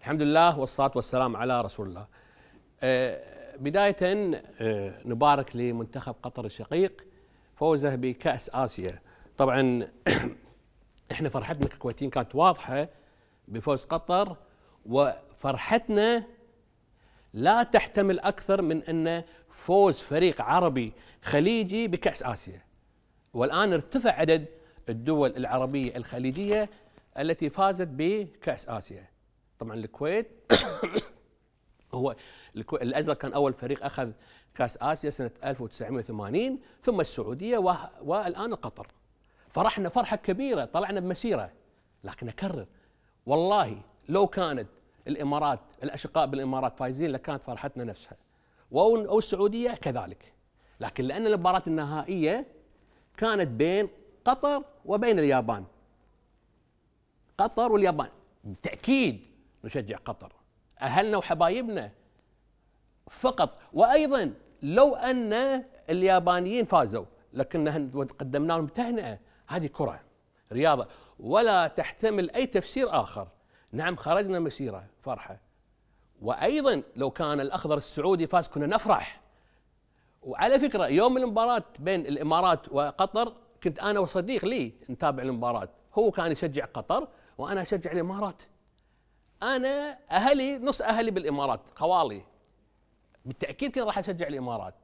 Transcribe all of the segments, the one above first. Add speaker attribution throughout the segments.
Speaker 1: الحمد لله والصلاة والسلام على رسول الله آه، بداية آه، نبارك لمنتخب قطر الشقيق فوزه بكأس آسيا طبعا احنا فرحتنا ككويتين كانت واضحة بفوز قطر وفرحتنا لا تحتمل أكثر من أن فوز فريق عربي خليجي بكأس آسيا والآن ارتفع عدد الدول العربية الخليجية التي فازت بكأس آسيا طبعا الكويت هو الازرق كان اول فريق اخذ كاس اسيا سنه 1980 ثم السعوديه والان قطر فرحنا فرحه كبيره طلعنا بمسيره لكن اكرر والله لو كانت الامارات الاشقاء بالامارات فايزين لكانت فرحتنا نفسها او السعوديه كذلك لكن لان المباراه النهائيه كانت بين قطر وبين اليابان قطر واليابان بالتاكيد نشجع قطر أهلنا وحبايبنا فقط وأيضا لو أن اليابانيين فازوا لكننا قدمنا لهم تهنئة هذه كرة رياضة ولا تحتمل أي تفسير آخر نعم خرجنا مسيرة فرحة وأيضا لو كان الأخضر السعودي فاز كنا نفرح وعلى فكرة يوم المباراة بين الإمارات وقطر كنت أنا وصديق لي نتابع المباراة هو كان يشجع قطر وأنا أشجع الإمارات انا اهلي نص اهلي بالامارات خوالي بالتاكيد كنت راح اشجع الامارات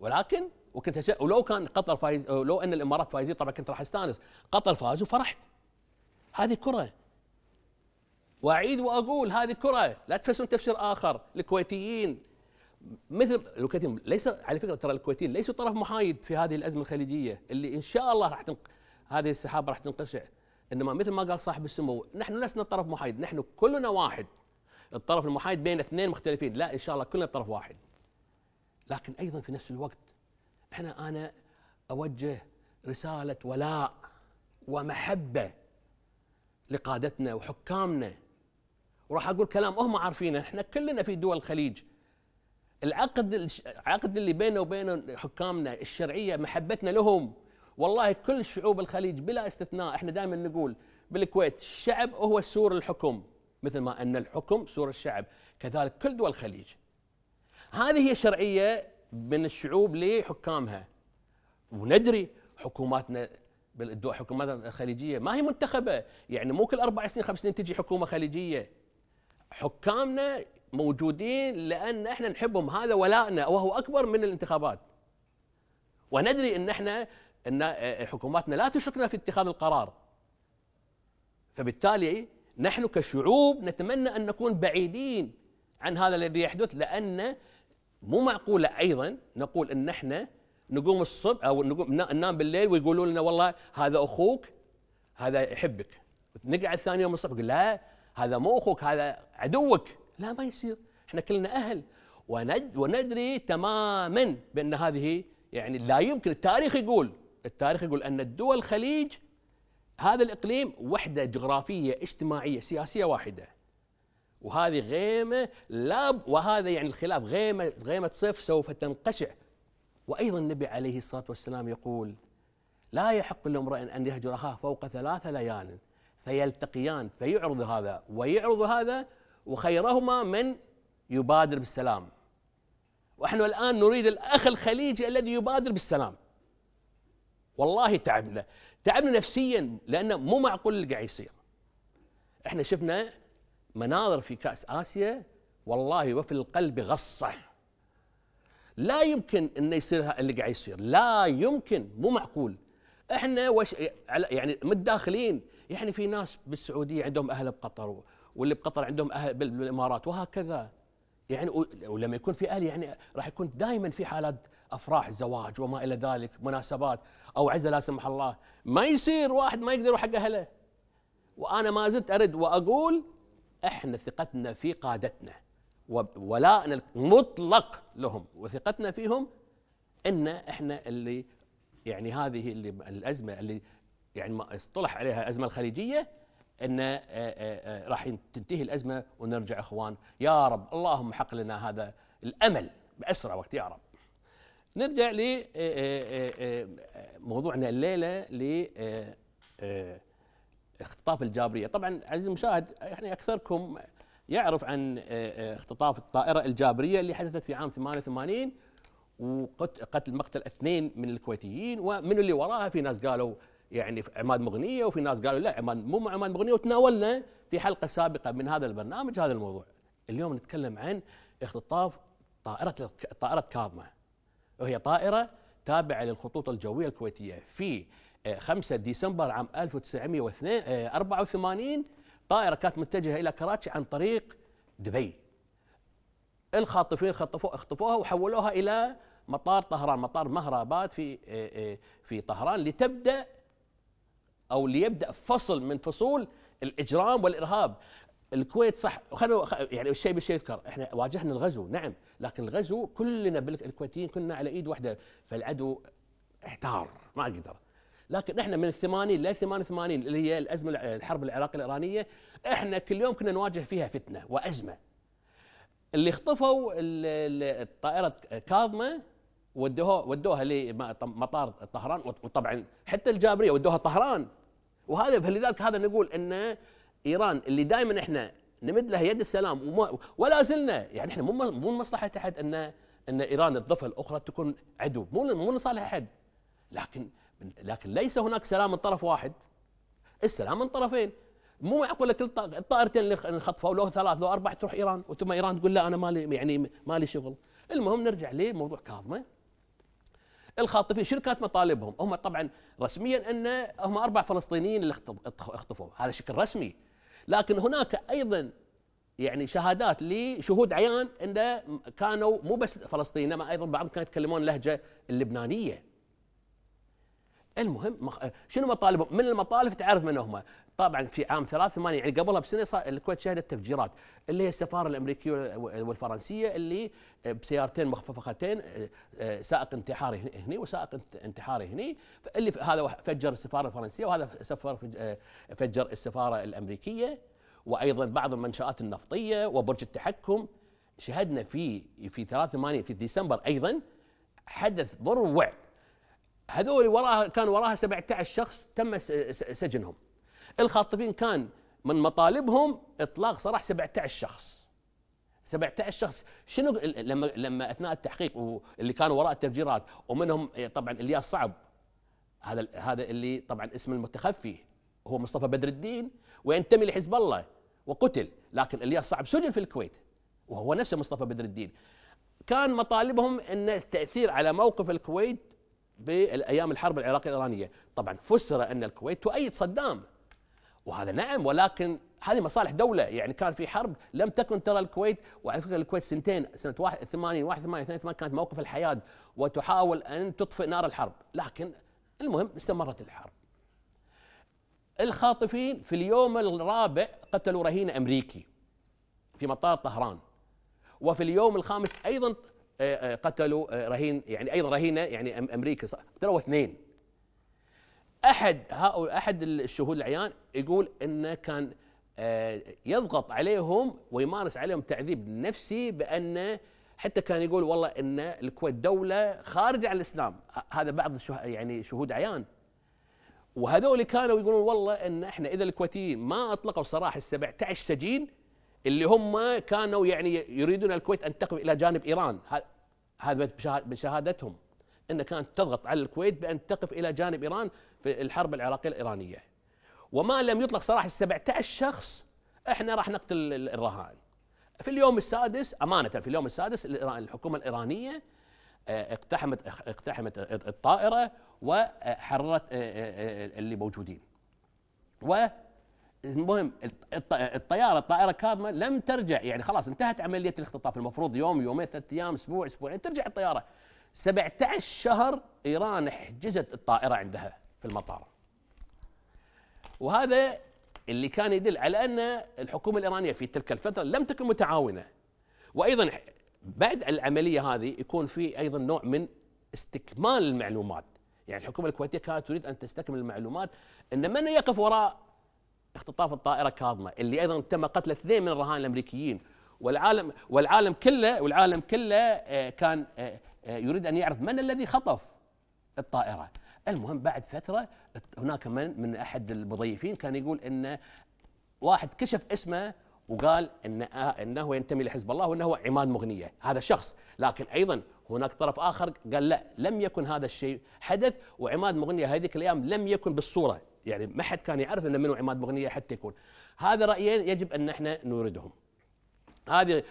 Speaker 1: ولكن وكنت أشجع ولو كان قطر فايز لو ان الامارات فايزين طبعا كنت راح استانس قطر فاز وفرحت هذه كره واعيد واقول هذه كره لا تفسرون تفسير اخر الكويتيين مثل الكويتيين ليس على فكره ترى الكويتيين ليسوا طرف محايد في هذه الازمه الخليجيه اللي ان شاء الله راح تنق... هذه السحابه راح تنقشع انما مثل ما قال صاحب السمو نحن لسنا طرف محايد نحن كلنا واحد الطرف المحايد بين اثنين مختلفين لا ان شاء الله كلنا طرف واحد لكن ايضا في نفس الوقت احنا انا اوجه رساله ولاء ومحبه لقادتنا وحكامنا وراح اقول كلام هم عارفينه احنا كلنا في دول الخليج العقد العقد اللي بيننا وبين حكامنا الشرعيه محبتنا لهم والله كل شعوب الخليج بلا استثناء احنا دائما نقول بالكويت الشعب هو سور الحكم مثل ما ان الحكم سور الشعب كذلك كل دول الخليج هذه هي شرعيه من الشعوب لحكامها وندري حكوماتنا بالدول حكوماتنا الخليجيه ما هي منتخبه يعني مو كل اربع سنين خمس سنين تجي حكومه خليجيه حكامنا موجودين لان احنا نحبهم هذا ولائنا وهو اكبر من الانتخابات وندري ان احنا ان آه، حكوماتنا لا تشركنا في اتخاذ القرار فبالتالي نحن كشعوب نتمنى ان نكون بعيدين عن هذا الذي يحدث لان مو معقوله ايضا نقول ان احنا نقوم الصبح او نقوم ننام بالليل ويقولوا لنا والله هذا اخوك هذا يحبك نقعد ثاني يوم الصبح لا هذا مو اخوك هذا عدوك لا ما يصير احنا كلنا اهل وندري تماما بان هذه يعني لا يمكن التاريخ يقول التاريخ يقول ان الدول الخليج هذا الاقليم وحده جغرافيه اجتماعيه سياسيه واحده وهذه غيمه لا وهذا يعني الخلاف غيمه غيمه صيف سوف تنقشع وايضا النبي عليه الصلاه والسلام يقول لا يحق لامرئ ان يهجر اخاه فوق ثلاث ليال فيلتقيان فيعرض هذا ويعرض هذا وخيرهما من يبادر بالسلام واحنا الان نريد الاخ الخليجي الذي يبادر بالسلام والله تعبنا تعبنا نفسيا لانه مو معقول اللي قاعد يصير احنا شفنا مناظر في كاس اسيا والله وفي القلب غصه لا يمكن انه يصير اللي قاعد يصير لا يمكن مو معقول احنا وش يعني متداخلين يعني في ناس بالسعوديه عندهم اهل بقطر واللي بقطر عندهم اهل بالامارات وهكذا يعني ولما يكون في اهل يعني راح يكون دائما في حالات افراح زواج وما الى ذلك مناسبات او عزه لا سمح الله ما يصير واحد ما يقدر يروح حق اهله وانا ما زلت ارد واقول احنا ثقتنا في قادتنا وولائنا المطلق لهم وثقتنا فيهم ان احنا اللي يعني هذه اللي الازمه اللي يعني ما اصطلح عليها الازمه الخليجيه ان راح تنتهي الازمه ونرجع اخوان يا رب اللهم حق لنا هذا الامل باسرع وقت يا رب نرجع لموضوعنا آه، آه، آه، الليله ل اختطاف الجابريه، طبعا عزيزي المشاهد يعني اكثركم يعرف عن اختطاف الطائره الجابريه اللي حدثت في عام 88 وقتل مقتل اثنين من الكويتيين ومن اللي وراها في ناس قالوا يعني في عماد مغنيه وفي ناس قالوا لا عماد مو عماد مغنيه وتناولنا في حلقه سابقه من هذا البرنامج هذا الموضوع. اليوم نتكلم عن اختطاف طائره طائره كاظمه وهي طائرة تابعة للخطوط الجوية الكويتية في 5 آه، ديسمبر عام 1984 آه، طائرة كانت متجهة إلى كراتشي عن طريق دبي الخاطفين خطفوها وحولوها إلى مطار طهران مطار مهرابات في آه، في طهران لتبدأ أو ليبدأ فصل من فصول الإجرام والإرهاب الكويت صح خلو يعني الشيء بالشيء يذكر احنا واجهنا الغزو نعم لكن الغزو كلنا بالكويتيين كنا على ايد واحده فالعدو احتار ما قدر لكن احنا من ال 80 88 اللي هي الازمه الحرب العراق الايرانيه احنا كل يوم كنا نواجه فيها فتنه وازمه اللي خطفوا الطائره كاظمه ودوها ودوها لمطار طهران وطبعا حتى الجابريه ودوها طهران وهذا فلذلك هذا نقول انه ايران اللي دائما احنا نمد لها يد السلام وما ولا زلنا يعني احنا مو مو مصلحه احد ان ان ايران الضفه الاخرى تكون عدو مو مو لصالح احد لكن لكن ليس هناك سلام من طرف واحد السلام من طرفين مو معقول كل الطائرتين اللي انخطفوا لو ثلاث لو اربع تروح ايران وثم ايران تقول لا انا مالي يعني مالي شغل المهم نرجع لموضوع كاظمه الخاطفين شنو كانت مطالبهم؟ هم طبعا رسميا ان هم اربع فلسطينيين اللي اختطفوا هذا شكل رسمي لكن هناك ايضا يعني شهادات لشهود عيان ان كانوا مو بس فلسطين انما ايضا بعض كانوا يتكلمون اللهجه اللبنانيه المهم شنو مطالبهم؟ من المطالب تعرف من هم؟ طبعا في عام 83 يعني قبلها بسنه الكويت شهدت تفجيرات اللي هي السفاره الامريكيه والفرنسيه اللي بسيارتين مخففختين آه، سائق انتحاري هني وسائق انتحاري هني اللي هذا فجر السفاره الفرنسيه وهذا سفر آه، فجر السفاره الامريكيه وايضا بعض المنشات النفطيه وبرج التحكم شهدنا في في 83 في ديسمبر ايضا حدث مروع هذول وراها كان وراها 17 شخص تم سجنهم الخاطبين كان من مطالبهم اطلاق سراح 17 شخص 17 شخص شنو لما لما اثناء التحقيق واللي كانوا وراء التفجيرات ومنهم إيه، طبعا الياس صعب هذا هذا اللي طبعا اسم المتخفي هو مصطفى بدر الدين وينتمي لحزب الله وقتل لكن الياس صعب سجن في الكويت وهو نفسه مصطفى بدر الدين كان مطالبهم ان التاثير على موقف الكويت بايام الحرب العراقيه الايرانيه طبعا فسر ان الكويت تؤيد صدام وهذا نعم ولكن هذه مصالح دولة يعني كان في حرب لم تكن ترى الكويت وعلى فكرة الكويت سنتين سنة 81 81 82 كانت موقف الحياد وتحاول أن تطفئ نار الحرب لكن المهم استمرت الحرب الخاطفين في اليوم الرابع قتلوا رهين أمريكي في مطار طهران وفي اليوم الخامس أيضا آه، آه، قتلوا آه، رهين يعني أيضا رهينة يعني أمريكي قتلوا اثنين احد هؤلاء احد الشهود العيان يقول انه كان آه، يضغط عليهم ويمارس عليهم تعذيب نفسي بانه حتى كان يقول والله ان الكويت دوله خارجه عن الاسلام هذا بعض يعني شهود عيان وهذول كانوا يقولون والله ان احنا اذا الكويتيين ما اطلقوا سراح ال 17 سجين اللي هم كانوا يعني يريدون الكويت ان تقف الى جانب ايران هذا بشهادتهم أنها كانت تضغط على الكويت بأن تقف إلى جانب إيران في الحرب العراقية الإيرانية وما لم يطلق سراح ال 17 شخص احنا راح نقتل الرهائن في اليوم السادس أمانة في اليوم السادس الحكومة الإيرانية آه، اقتحمت اقتحمت الطائرة وحررت آه، آه، اللي موجودين و المهم الطياره الطائره كاظمه لم ترجع يعني خلاص انتهت عمليه الاختطاف المفروض يوم يومين ثلاث ايام اسبوع اسبوعين ترجع الطياره 17 شهر ايران حجزت الطائره عندها في المطار وهذا اللي كان يدل على ان الحكومه الايرانيه في تلك الفتره لم تكن متعاونه وايضا بعد العمليه هذه يكون في ايضا نوع من استكمال المعلومات يعني الحكومه الكويتيه كانت تريد ان تستكمل المعلومات ان من يقف وراء اختطاف الطائره كاظمه اللي ايضا تم قتل اثنين من الرهائن الامريكيين والعالم والعالم كله والعالم كله آه، كان آه، آه، يريد ان يعرف من الذي خطف الطائره المهم بعد فتره هناك من من احد المضيفين كان يقول ان واحد كشف اسمه وقال ان انه ينتمي لحزب الله وانه عماد مغنيه هذا شخص لكن ايضا هناك طرف اخر قال لا لم يكن هذا الشيء حدث وعماد مغنيه هذيك الايام لم يكن بالصوره يعني ما حد كان يعرف انه منو عماد مغنيه حتى يكون هذا رايين يجب ان احنا نوردهم هذه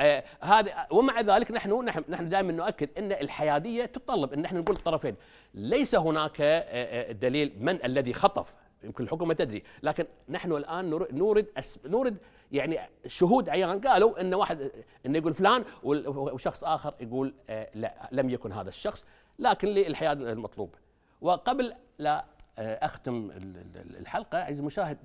Speaker 1: آه هذا ومع ذلك نحن نحن, نحن دائما نؤكد ان الحياديه تتطلب ان نحن نقول الطرفين ليس هناك آه, آه، دليل من الذي خطف يمكن الحكومه تدري لكن نحن الان نورد نورد يعني شهود عيان قالوا ان واحد انه يقول فلان وشخص اخر يقول آه لا لم يكن هذا الشخص لكن للحياد المطلوب وقبل لا آه، اختم الحلقه عزيزي المشاهد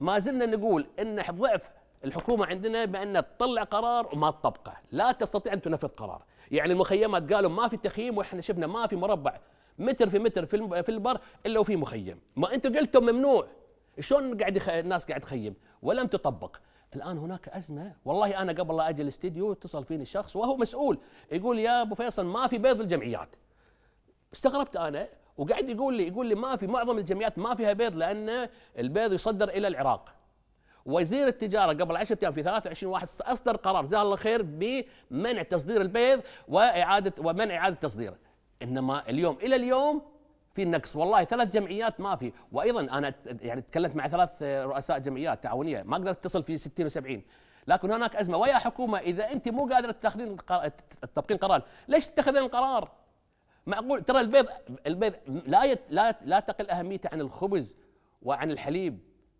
Speaker 1: ما زلنا نقول ان ضعف الحكومة عندنا بان تطلع قرار وما تطبقه لا تستطيع أن تنفذ قرار يعني المخيمات قالوا ما في تخييم وإحنا شفنا ما في مربع متر في متر في البر إلا وفي مخيم ما أنتم قلتم ممنوع شلون قاعد يخ... الناس قاعد تخيم ولم تطبق الان هناك ازمه والله انا قبل لا اجي الاستديو اتصل فيني شخص وهو مسؤول يقول يا ابو فيصل ما في بيض في الجمعيات استغربت انا وقاعد يقول لي يقول لي ما في معظم الجمعيات ما فيها بيض لان البيض يصدر الى العراق وزير التجاره قبل 10 ايام في 23 واحد اصدر قرار جزاه الله خير بمنع تصدير البيض واعاده ومنع اعاده تصديره انما اليوم الى اليوم في نقص والله ثلاث جمعيات ما في وايضا انا يعني تكلمت مع ثلاث رؤساء جمعيات تعاونيه ما قدرت اتصل في 60 و70 لكن هناك ازمه ويا حكومه اذا انت مو قادره تاخذين تطبقين قرار ليش تتخذين القرار معقول ترى البيض البيض لا يت لا لا تقل اهميته عن الخبز وعن الحليب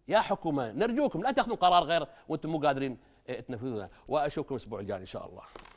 Speaker 1: يا حكومه نرجوكم لا تاخذون قرار غير وانتم مو قادرين إيه، تنفذونه واشوفكم الاسبوع الجاي ان شاء الله